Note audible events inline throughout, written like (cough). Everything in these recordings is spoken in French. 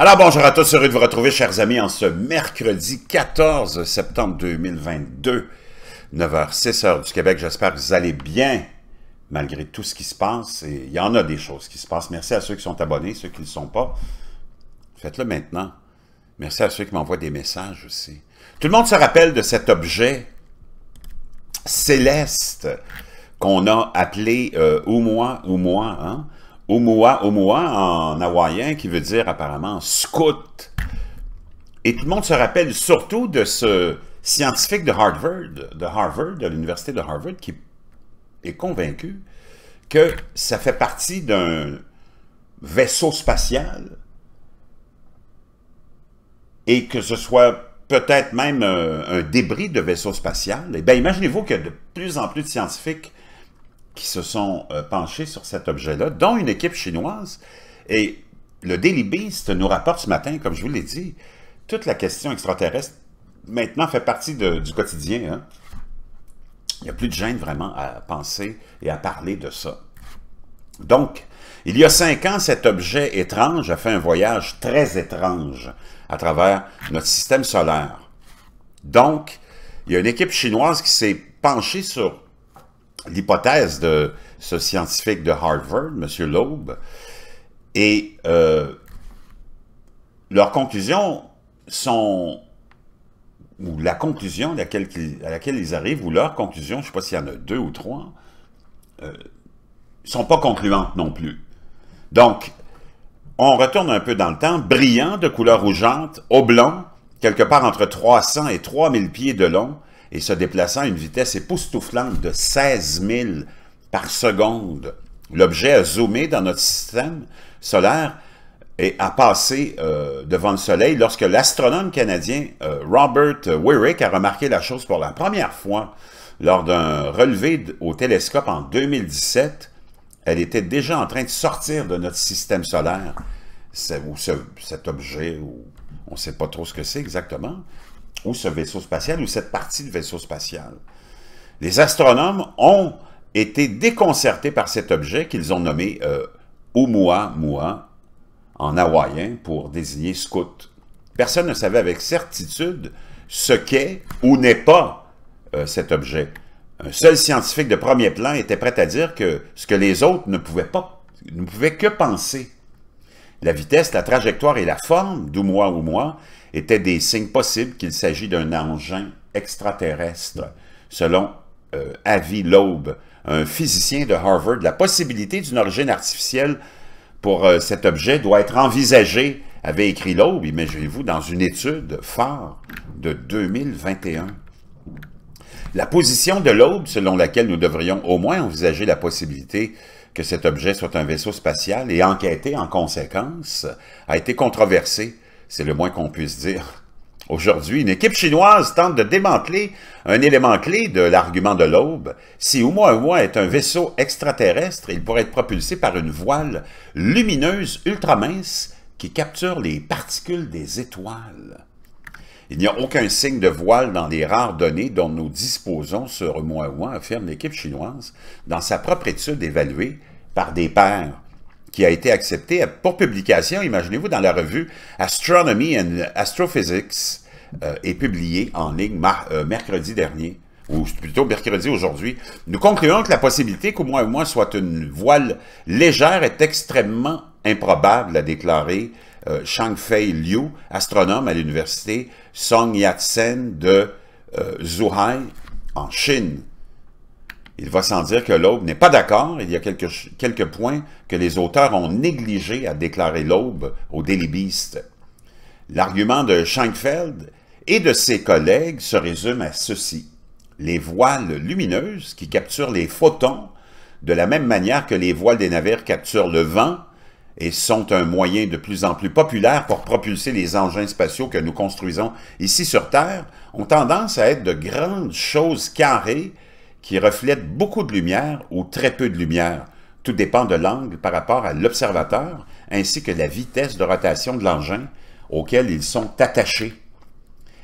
Alors bonjour à tous, heureux de vous retrouver chers amis en ce mercredi 14 septembre 2022, 9h06 heure du Québec. J'espère que vous allez bien malgré tout ce qui se passe. Et il y en a des choses qui se passent. Merci à ceux qui sont abonnés, ceux qui ne le sont pas. Faites-le maintenant. Merci à ceux qui m'envoient des messages aussi. Tout le monde se rappelle de cet objet céleste qu'on a appelé ou moi, ou moi, hein? Omoa, Omoa en hawaïen, qui veut dire apparemment scout. Et tout le monde se rappelle surtout de ce scientifique de Harvard, de Harvard, de l'université de Harvard, qui est convaincu que ça fait partie d'un vaisseau spatial et que ce soit peut-être même euh, un, débris de vaisseau spatial, Et eh bien, imaginez-vous qu'il y a de plus en plus de scientifiques qui se sont euh, penchés sur cet objet-là, dont une équipe chinoise. Et le Daily Beast nous rapporte ce matin, comme je vous l'ai dit, toute la question extraterrestre maintenant fait partie du quotidien. Hein. Il n'y a plus de gêne vraiment à penser et à parler de ça. Donc, il y a cinq ans, cet objet étrange a fait un voyage très étrange à travers notre système solaire. Donc, il y a une équipe chinoise qui s'est penchée sur l'hypothèse de ce scientifique de Harvard, M. Loeb, et euh, leurs conclusions sont, ou la conclusion à laquelle, ils arrivent, ou leurs conclusions, je ne sais pas s'il y en a deux ou trois, ne euh, sont pas concluantes non plus. Donc, on retourne un peu dans le temps, brillant, de couleur rougeante, blanc, quelque part entre 300 et 3000 pieds de long, et se déplaçant à une vitesse époustouflante de 16 000 par seconde. L'objet a zoomé dans notre système solaire et a passé euh, devant le Soleil lorsque l'astronome canadien euh, Robert Wyrick a remarqué la chose pour la première fois lors d'un relevé au télescope en 2017. Elle était déjà en train de sortir de notre système solaire, cet objet, ou on ne sait pas trop ce que c'est exactement, ou ce vaisseau spatial, ou cette partie de vaisseau spatial. Les astronomes ont été déconcertés par cet objet qu'ils ont nommé euh, Oumuamua en hawaïen pour désigner scout. Personne ne savait avec certitude ce qu'est ou n'est pas euh, cet objet. Un seul scientifique de premier plan était prêt à dire que ce que les autres ne pouvaient pas, ne pouvaient que penser. La vitesse, la trajectoire et la forme d'Oumuamua étaient des signes possibles qu'il s'agit d'un engin extraterrestre, selon euh, Avi Loeb, un physicien de Harvard. La possibilité d'une origine artificielle pour euh, cet objet doit être envisagée, avait écrit Loeb, imaginez-vous, dans une étude phare de 2021. La position de l'aube selon laquelle nous devrions au moins envisager la possibilité que cet objet soit un vaisseau spatial et enquêter en conséquence a été controversée c'est le moins qu'on puisse dire. Aujourd'hui, une équipe chinoise tente de démanteler un élément clé de l'argument de l'aube. Si Oumuamua est un vaisseau extraterrestre, il pourrait être propulsé par une voile lumineuse ultra mince qui capture les particules des étoiles. Il n'y a aucun signe de voile dans les rares données dont nous disposons sur Oumuamua, affirme l'équipe chinoise, dans sa propre étude évaluée par des pairs qui a été accepté pour publication, imaginez-vous, dans la revue Astronomy and Astrophysics, euh, est publié en ligne euh, mercredi dernier, ou plutôt mercredi aujourd'hui. Nous concluons que la possibilité qu'au moins soit une voile légère est extrêmement improbable, a déclaré euh, fei Liu, astronome à l'université Song Yat-sen de euh, Zhuhai, en Chine. Il va sans dire que l'Aube n'est pas d'accord. Il y a quelques, points que les auteurs ont négligé à déclarer l'Aube au Daily L'argument de Scheinfeld et de ses collègues se résume à ceci. Les voiles lumineuses qui capturent les photons de la même manière que les voiles des navires capturent le vent et sont un moyen de plus en plus populaire pour propulser les engins spatiaux que nous construisons ici sur Terre, ont tendance à être de grandes choses carrées qui reflète beaucoup de lumière ou très peu de lumière. Tout dépend de l'angle par rapport à l'observateur ainsi que la vitesse de rotation de l'engin auquel ils sont attachés.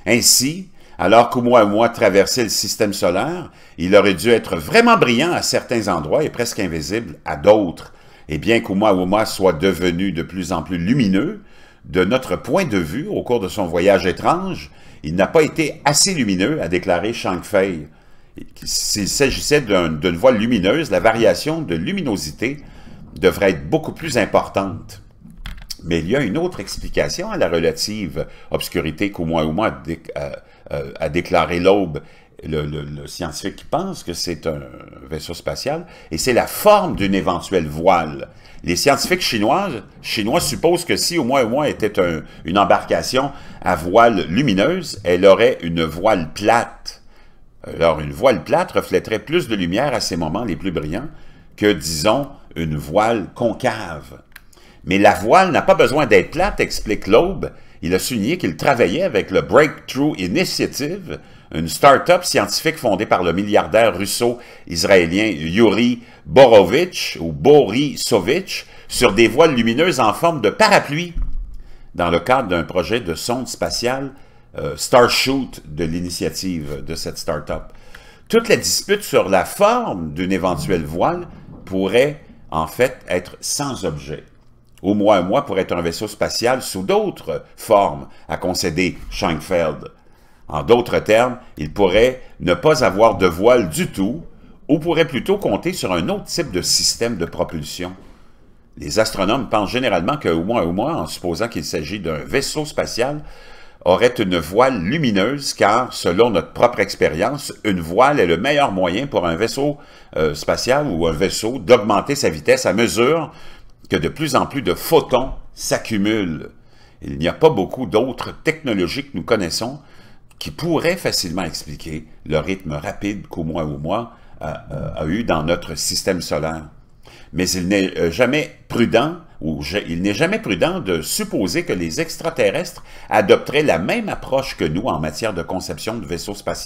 Ainsi, alors qu'Oumuamua traversait le système solaire, il aurait dû être vraiment brillant à certains endroits et presque invisible à d'autres. Et bien qu'Oumuamua soit devenu de plus en plus lumineux, de notre point de vue au cours de son voyage étrange, il n'a pas été assez lumineux, a déclaré Shang Fei s'il s'agissait d'une voile lumineuse, la variation de luminosité devrait être beaucoup plus importante. Mais il y a une autre explication à la relative obscurité qu'au moins ou moins euh, euh, a, déclaré l'aube. Le, scientifique qui pense que c'est un vaisseau spatial, et c'est la forme d'une éventuelle voile. Les scientifiques chinois, chinois supposent que si au moins au moins était une embarcation à voile lumineuse, elle aurait une voile plate alors, une voile plate reflèterait plus de lumière à ces moments les plus brillants que, disons, une voile concave. Mais la voile n'a pas besoin d'être plate, explique l'Aube. Il a souligné qu'il travaillait avec le Breakthrough Initiative, une start-up scientifique fondée par le milliardaire russo-israélien Yuri Borovitch ou Borisovitch sur des voiles lumineuses en forme de parapluie dans le cadre d'un projet de sonde spatiale euh, Starshoot de l'initiative de cette start-up. Toute la dispute sur la forme d'une éventuelle voile pourrait en fait être sans objet. Au moins un mois pourrait être un vaisseau spatial sous d'autres formes, à concéder Scheinfeld. En d'autres termes, il pourrait ne pas avoir de voile du tout, ou pourrait plutôt compter sur un autre type de système de propulsion. Les astronomes pensent généralement qu'au moins, au moins, en supposant qu'il s'agit d'un vaisseau spatial, aurait une voile lumineuse car, selon notre propre expérience, une voile est le meilleur moyen pour un vaisseau euh, spatial ou un vaisseau d'augmenter sa vitesse à mesure que de plus en plus de photons s'accumulent. Il n'y a pas beaucoup d'autres technologies que nous connaissons qui pourraient facilement expliquer le rythme rapide qu'au moins au moins euh, euh, a eu dans notre système solaire. Mais il n'est jamais prudent il n'est jamais prudent de supposer que les extraterrestres adopteraient la même approche que nous en matière de conception de vaisseaux spatiaux.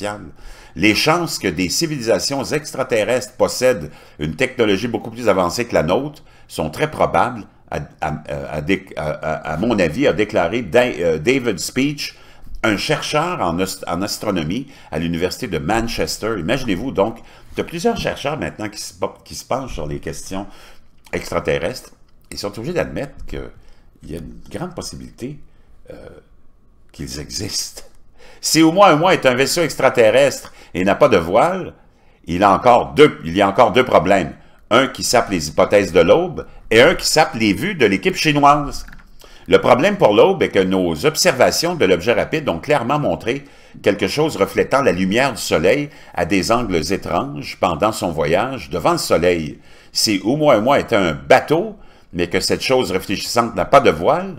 Les chances que des civilisations extraterrestres possèdent une technologie beaucoup plus avancée que la nôtre sont très probables, à, mon avis, a déclaré euh, David Speech, un chercheur en, astronomie à l'Université de Manchester. Imaginez-vous donc, il y a plusieurs chercheurs maintenant qui se penchent sur les questions extraterrestres ils sont obligés d'admettre qu'il y a une grande possibilité euh, qu'ils existent. (laughs) Si au moins un mois est un vaisseau extraterrestre et n'a pas de voile, il, a encore deux, il y a encore deux problèmes. Un qui sape les hypothèses de l'aube et un qui sape les vues de l'équipe chinoise. Le problème pour l'aube est que nos observations de l'objet rapide ont clairement montré quelque chose reflétant la lumière du soleil à des angles étranges pendant son voyage devant le soleil. Si mois est un bateau, mais que cette chose réfléchissante n'a pas de voile,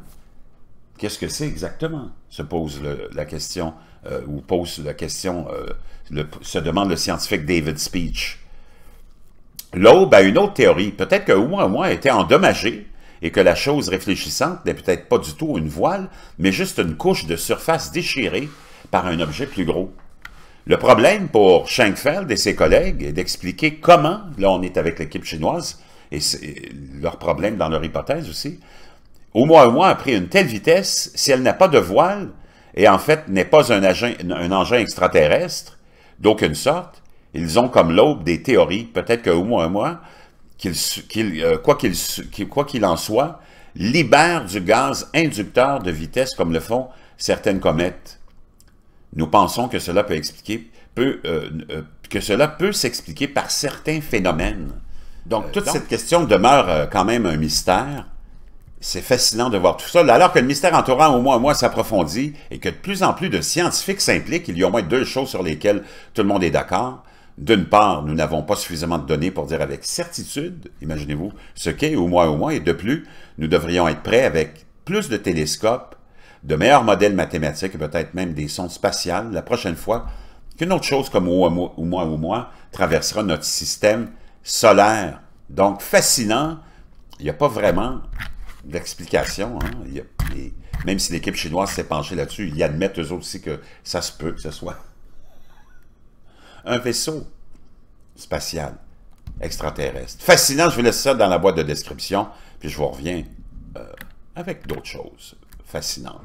qu'est-ce que c'est exactement Se pose la question, euh, ou pose la question, euh, se demande le scientifique David Speech. L'aube a une autre théorie. Peut-être que moins moins a été endommagé et que la chose réfléchissante n'est peut-être pas du tout une voile, mais juste une couche de surface déchirée par un objet plus gros. Le problème pour Schenkfeld et ses collègues est d'expliquer comment, là on est avec l'équipe chinoise, et, leur problème dans leur hypothèse aussi, au moins un mois après une telle vitesse, si elle n'a pas de voile, et en fait n'est pas un, engin extraterrestre, d'aucune sorte, ils ont comme l'aube des théories, peut-être qu'au moins un mois, euh, quoi qu'il en soit, libère du gaz inducteur de vitesse comme le font certaines comètes. Nous pensons que cela peut expliquer, euh, euh, que cela peut s'expliquer par certains phénomènes donc, euh, toute cette question demeure euh, quand même un mystère. C'est fascinant de voir tout ça, alors que le mystère entourant au moins moi s'approfondit et que de plus en plus de scientifiques s'impliquent, il y a au moins deux choses sur lesquelles tout le monde est d'accord. D'une part, nous n'avons pas suffisamment de données pour dire avec certitude, imaginez-vous, ce qu'est au moins au moins, et de plus, nous devrions être prêts avec plus de télescopes, de meilleurs modèles mathématiques et peut-être même des sondes spatiales la prochaine fois qu'une autre chose comme au moins au moins traversera notre système solaire. Donc, fascinant. Il n'y a pas vraiment d'explication. Hein. même si l'équipe chinoise s'est penchée là-dessus, ils admettent eux aussi que ça se peut que ce soit un vaisseau spatial extraterrestre. Fascinant, je vous laisse ça dans la boîte de description, puis je vous reviens euh, avec d'autres choses fascinantes.